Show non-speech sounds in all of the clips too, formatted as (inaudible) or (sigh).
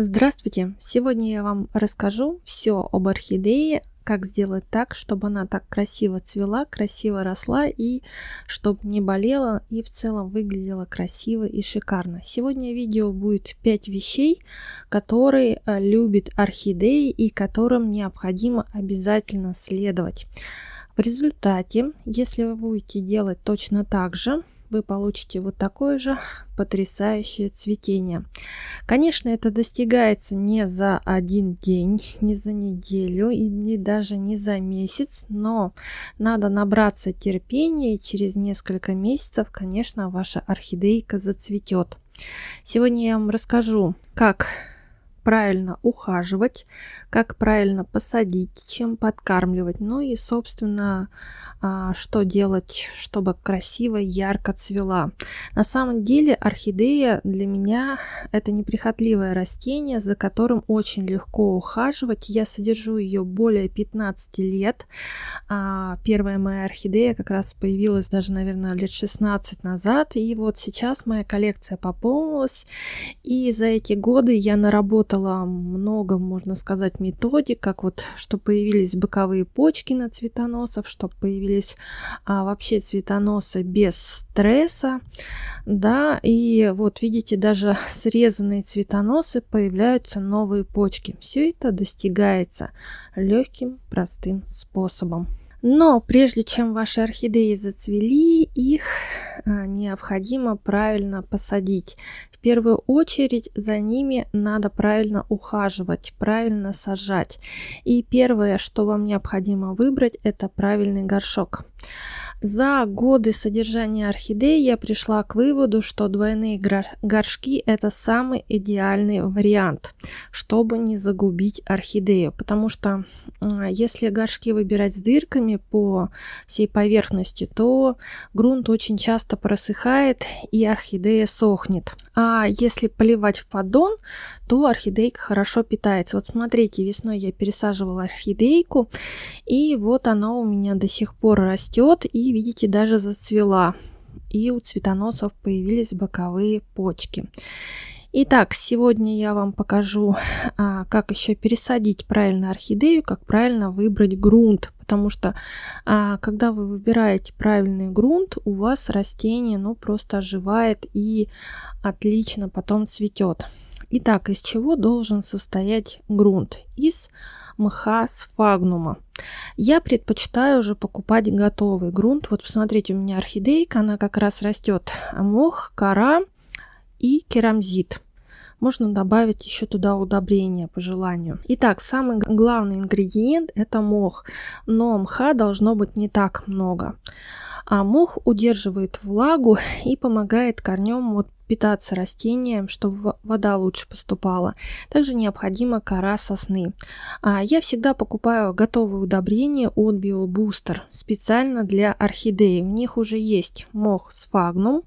Здравствуйте! Сегодня я вам расскажу все об орхидее, как сделать так, чтобы она так красиво цвела, красиво росла и чтобы не болела и в целом выглядела красиво и шикарно. Сегодня видео будет 5 вещей, которые э, любит орхидеи и которым необходимо обязательно следовать. В результате, если вы будете делать точно так же, вы получите вот такое же потрясающее цветение. Конечно, это достигается не за один день, не за неделю и не, даже не за месяц, но надо набраться терпения и через несколько месяцев, конечно, ваша орхидейка зацветет. Сегодня я вам расскажу, как правильно ухаживать, как правильно посадить, чем подкармливать, ну и, собственно, а, что делать, чтобы красиво, ярко цвела. На самом деле орхидея для меня это неприхотливое растение, за которым очень легко ухаживать. Я содержу ее более 15 лет. А, первая моя орхидея как раз появилась даже, наверное, лет 16 назад. И вот сейчас моя коллекция пополнилась. И за эти годы я наработала разработала много, можно сказать, методик, как вот, чтобы появились боковые почки на цветоносов, чтобы появились а, вообще цветоносы без стресса, да, и вот видите, даже (laughs) срезанные цветоносы появляются новые почки. Все это достигается легким, простым способом. Но прежде чем ваши орхидеи зацвели, их Э, необходимо правильно посадить. В первую очередь за ними надо правильно ухаживать, правильно сажать. И первое, что вам необходимо выбрать, это правильный горшок. За годы содержания орхидей я пришла к выводу, что двойные горшки – это самый идеальный вариант, чтобы не загубить орхидею, потому что а, если горшки выбирать с дырками по всей поверхности, то грунт очень часто просыхает и орхидея сохнет. А если поливать в поддон, то орхидейка хорошо питается. Вот смотрите, весной я пересаживала орхидейку, и вот она у меня до сих пор растет и видите, даже зацвела. И у цветоносов появились боковые почки. Итак, сегодня я вам покажу, а, как еще пересадить правильно орхидею, как правильно выбрать грунт, потому что а, когда вы выбираете правильный грунт, у вас растение ну, просто оживает и отлично потом цветет. Итак, из чего должен состоять грунт? Из мха сфагнума. Я предпочитаю уже покупать готовый грунт. Вот посмотрите, у меня орхидейка, она как раз растет. Мох, кора и керамзит. Можно добавить еще туда удобрения по желанию. Итак, самый главный ингредиент это мох, но мха должно быть не так много. А мох удерживает влагу (laughs) и помогает корням вот питаться растением, чтобы вода лучше поступала. Также необходима кора сосны. А я всегда покупаю готовые удобрения от BioBooster специально для орхидеи. В них уже есть мох сфагнум,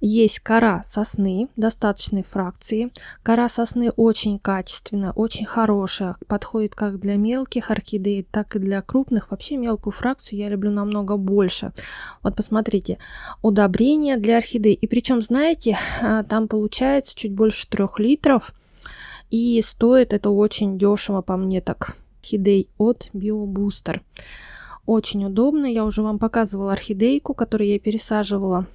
есть кора сосны достаточной фракции. Кора сосны очень качественная, очень хорошая, подходит как для мелких орхидей, так и для крупных. Вообще мелкую фракцию я люблю намного больше. Вот посмотрите, удобрение для орхидеи. И причем, знаете, а, там получается чуть больше 3 литров. И стоит это очень дешево, по мне так. Орхидей от BioBooster. Очень удобно. Я уже вам показывала орхидейку, которую я пересаживала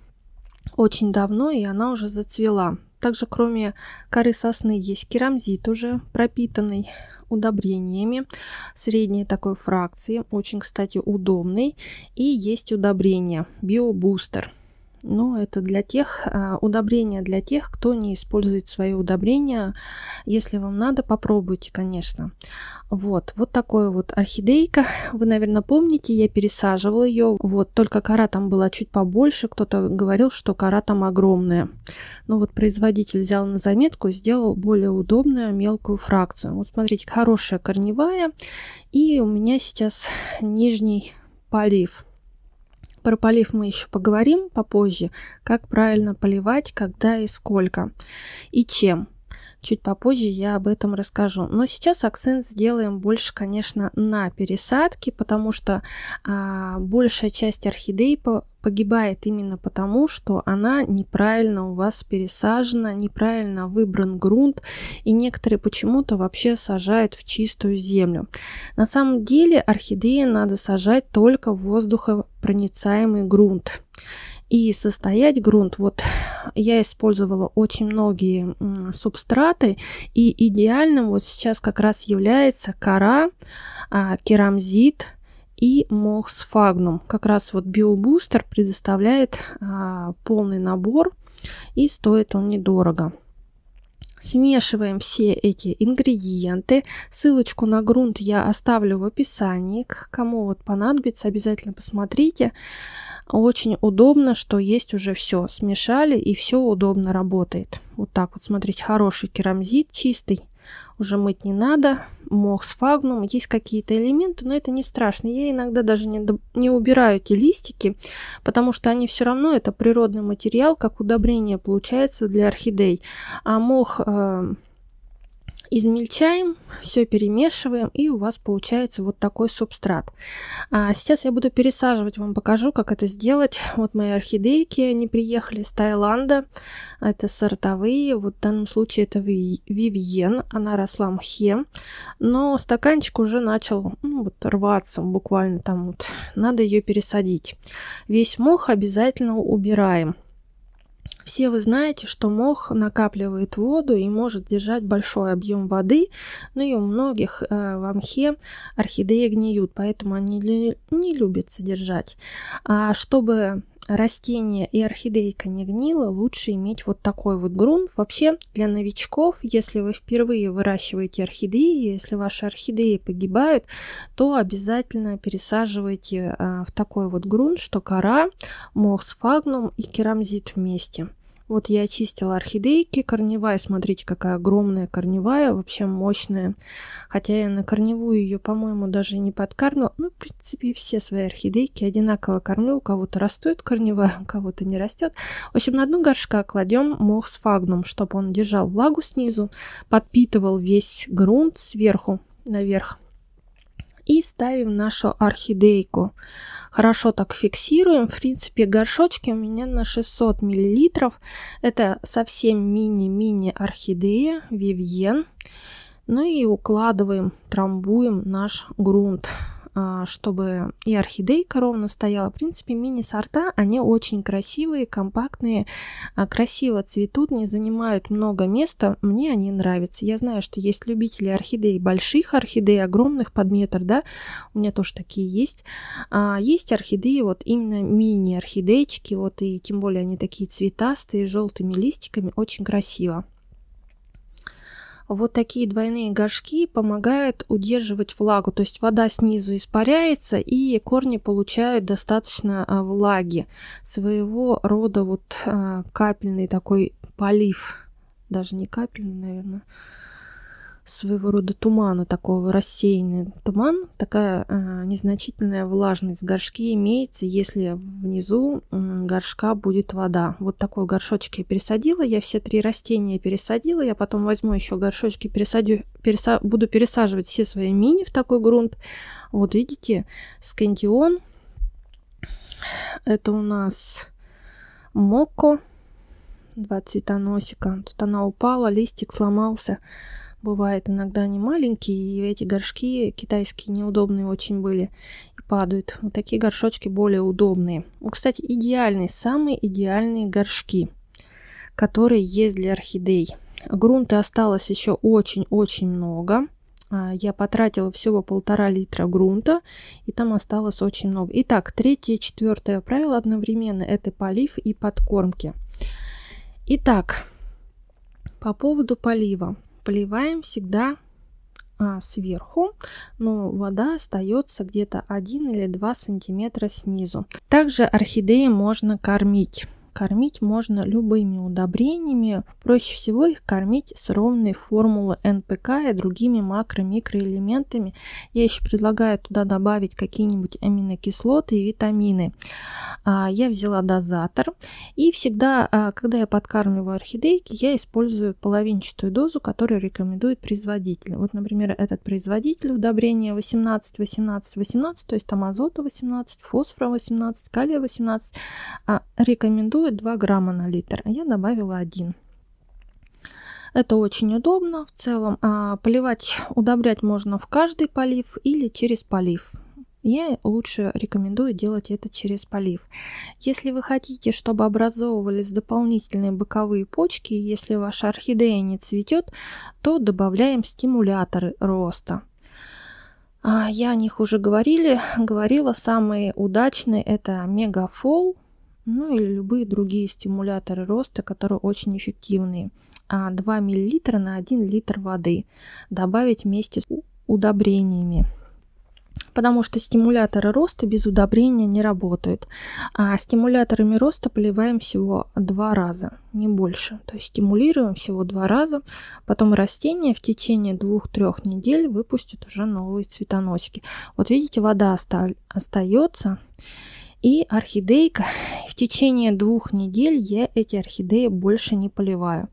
очень давно, и она уже зацвела. Также кроме коры сосны есть керамзит уже пропитанный удобрениями средней такой фракции. Очень, кстати, удобный. И есть удобрение биобустер. Ну, это для тех, э, удобрения для тех, кто не использует свои удобрения. Если вам надо, попробуйте, конечно. Вот, вот такой вот орхидейка. (laughs) Вы, наверное, помните, я пересаживала ее. Вот, только кора там была чуть побольше. Кто-то говорил, что кора там огромная. Но вот производитель взял на заметку и сделал более удобную мелкую фракцию. Вот смотрите, хорошая корневая. И у меня сейчас нижний полив. Про полив мы еще поговорим попозже, как правильно поливать, когда и сколько, и чем. Чуть попозже я об этом расскажу. Но сейчас акцент сделаем больше, конечно, на пересадке, потому что а, большая часть орхидей по погибает именно потому, что она неправильно у вас пересажена, неправильно выбран грунт, и некоторые почему-то вообще сажают в чистую землю. На самом деле орхидеи надо сажать только в воздухопроницаемый грунт и состоять грунт. Вот я использовала очень многие субстраты, и идеальным вот сейчас как раз является кора, а, керамзит и мох сфагнум. Как раз вот биобустер предоставляет а, полный набор, и стоит он недорого. Смешиваем все эти ингредиенты. Ссылочку на грунт я оставлю в описании. кому вот понадобится, обязательно посмотрите. Очень удобно, что есть уже все. Смешали и все удобно работает. Вот так вот, смотрите, хороший керамзит, чистый уже мыть не надо. Мох с фагнум, есть какие-то элементы, но это не страшно. Я иногда даже не, не убираю эти листики, потому что они все равно это природный материал, как удобрение получается для орхидей. А мох... Э измельчаем, все перемешиваем, и у вас получается вот такой субстрат. А сейчас я буду пересаживать, вам покажу, как это сделать. Вот мои орхидейки, они приехали с Таиланда, это сортовые, вот в данном случае это Вивьен, она росла мхе, но стаканчик уже начал ну, вот, рваться, буквально там вот, надо ее пересадить. Весь мох обязательно убираем. Все вы знаете, что мох накапливает воду и может держать большой объем воды, но ну и у многих э, в мхе орхидеи гниют, поэтому они ли, не любят содержать. А чтобы растение и орхидейка не гнила, лучше иметь вот такой вот грунт. Вообще для новичков, если вы впервые выращиваете орхидеи, если ваши орхидеи погибают, то обязательно пересаживайте а, в такой вот грунт, что кора, мох сфагнум и керамзит вместе. Вот я очистила орхидейки, корневая, смотрите, какая огромная корневая, вообще мощная. Хотя я на корневую ее, по-моему, даже не подкармливала. Ну, в принципе, все свои орхидейки одинаково кормлю. У кого-то растет корневая, у кого-то не растет. В общем, на дно горшка кладем мох с фагном, чтобы он держал влагу снизу, подпитывал весь грунт сверху наверх и ставим нашу орхидейку. Хорошо так фиксируем. В принципе, горшочки у меня на 600 мл. Это совсем мини-мини орхидея Вивьен. Ну и укладываем, трамбуем наш грунт. А, чтобы и орхидейка ровно стояла. В принципе, мини-сорта, они очень красивые, компактные, а, красиво цветут, не занимают много места. Мне они нравятся. Я знаю, что есть любители орхидей больших, орхидей огромных, под метр, да, у меня тоже такие есть. А есть орхидеи, вот именно мини-орхидейчики, вот и тем более они такие цветастые, желтыми листиками, очень красиво вот такие двойные горшки помогают удерживать влагу, то есть вода снизу испаряется и корни получают достаточно а, влаги, своего рода вот а, капельный такой полив, даже не капельный, наверное, своего рода тумана, такого рассеянный туман, такая э, незначительная влажность горшки имеется, если внизу э, горшка будет вода. Вот такой горшочек я пересадила, я все три растения пересадила, я потом возьму еще горшочки, пересадю, переса, буду пересаживать все свои мини в такой грунт. Вот видите, скантион, это у нас моко, два цветоносика, тут она упала, листик сломался, бывает иногда они маленькие, и эти горшки китайские неудобные очень были и падают. Вот такие горшочки более удобные. Ну, кстати, идеальные, самые идеальные горшки, которые есть для орхидей. Грунта осталось еще очень-очень много. А, я потратила всего полтора литра грунта, и там осталось очень много. Итак, третье и четвертое правило одновременно – это полив и подкормки. Итак, по поводу полива поливаем всегда а, сверху, но вода остается где-то 1 или 2 сантиметра снизу. Также орхидеи можно кормить кормить можно любыми удобрениями. Проще всего их кормить с ровной формулы НПК и другими макро-микроэлементами. Я еще предлагаю туда добавить какие-нибудь аминокислоты и витамины. А, я взяла дозатор. И всегда, а, когда я подкармливаю орхидейки, я использую половинчатую дозу, которую рекомендует производитель. Вот, например, этот производитель удобрения 18, 18, 18, то есть там азота 18, фосфора 18, калия 18, а, рекомендует диктует 2 грамма на литр, а я добавила 1. Это очень удобно в целом. А поливать, удобрять можно в каждый полив или через полив. Я лучше рекомендую делать это через полив. Если вы хотите, чтобы образовывались дополнительные боковые почки, если ваша орхидея не цветет, то добавляем стимуляторы роста. А, я о них уже говорили, говорила, самые удачные это мегафол ну или любые другие стимуляторы роста, которые очень эффективные. 2 а, мл на 1 литр воды добавить вместе с удобрениями потому что стимуляторы роста без удобрения не работают. А стимуляторами роста поливаем всего два раза, не больше. То есть стимулируем всего два раза, потом растение в течение двух-трех недель выпустит уже новые цветоносики. Вот видите, вода оста остается, и орхидейка. В течение двух недель я эти орхидеи больше не поливаю.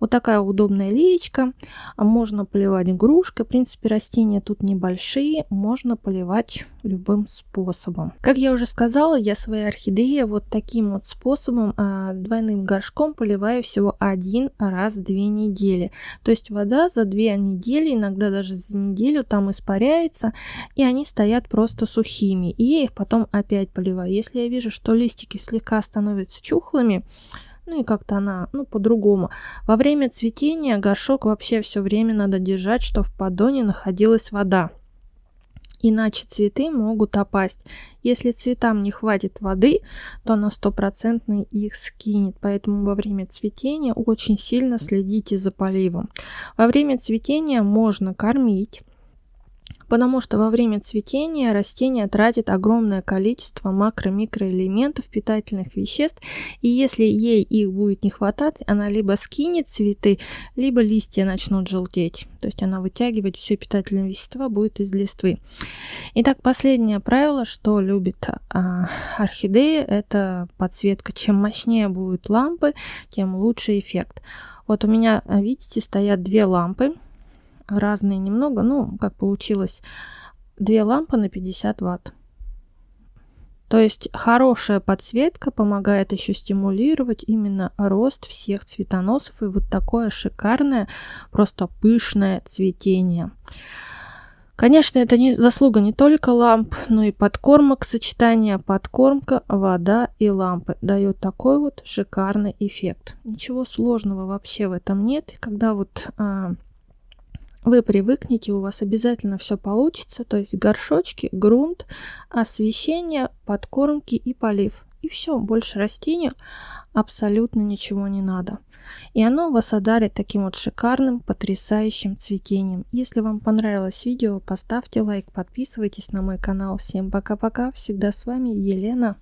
Вот такая удобная леечка. Можно поливать грушкой. В принципе, растения тут небольшие. Можно поливать любым способом. Как я уже сказала, я свои орхидеи вот таким вот способом, а, двойным горшком поливаю всего один раз в две недели. То есть вода за две недели, иногда даже за неделю там испаряется, и они стоят просто сухими. И я их потом опять поливаю. Если я вижу, что листики слегка становятся чухлыми, ну и как-то она, ну, по-другому. Во время цветения горшок вообще все время надо держать, чтобы в поддоне находилась вода. Иначе цветы могут опасть. Если цветам не хватит воды, то она стопроцентно их скинет. Поэтому во время цветения очень сильно следите за поливом. Во время цветения можно кормить Потому что во время цветения растение тратит огромное количество макро-микроэлементов, питательных веществ, и если ей их будет не хватать, она либо скинет цветы, либо листья начнут желтеть. То есть она вытягивает все питательные вещества будет из листвы. Итак, последнее правило, что любит а, орхидея, это подсветка. Чем мощнее будут лампы, тем лучше эффект. Вот у меня, а, видите, стоят две лампы разные немного, ну, как получилось, две лампы на 50 ватт. То есть хорошая подсветка помогает еще стимулировать именно рост всех цветоносов и вот такое шикарное, просто пышное цветение. Конечно, это не, заслуга не только ламп, но и подкормок. Сочетание подкормка, вода и лампы дает такой вот шикарный эффект. Ничего сложного вообще в этом нет. Когда вот а, вы привыкнете, у вас обязательно все получится, то есть горшочки, грунт, освещение, подкормки и полив. И все, больше растению абсолютно ничего не надо. И оно вас одарит таким вот шикарным, потрясающим цветением. Если вам понравилось видео, поставьте лайк, подписывайтесь на мой канал. Всем пока-пока, всегда с вами Елена.